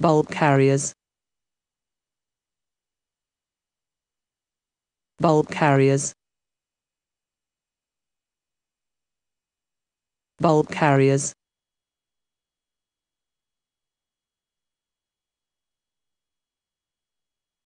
Bulb carriers Bulb carriers Bulb carriers